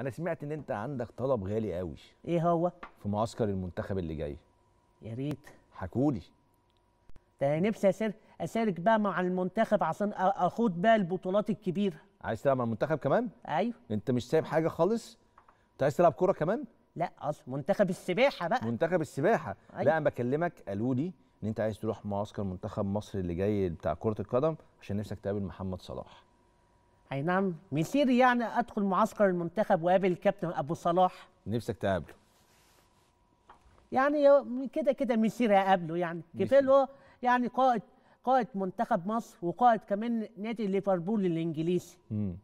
انا سمعت ان انت عندك طلب غالي قوي ايه هو في معسكر المنتخب اللي جاي يا ريت حكولي ده نفسي اسير اشارك بقى مع المنتخب عشان اخد بقى البطولات الكبيره عايز تلعب مع المنتخب كمان ايوه انت مش سايب حاجه خالص انت عايز تلعب كوره كمان لا اصل منتخب السباحه بقى منتخب السباحه أيوة. لا انا بكلمك قالوا لي ان انت عايز تروح معسكر منتخب مصر اللي جاي بتاع كره القدم عشان نفسك تقابل محمد صلاح اي نعم مثيري يعني ادخل معسكر المنتخب واقابل الكابتن ابو صلاح نفسك تقابله يعني كده كده مثيري اقابله يعني كفايه هو يعني قائد قائد منتخب مصر وقائد كمان نادي ليفربول الانجليزي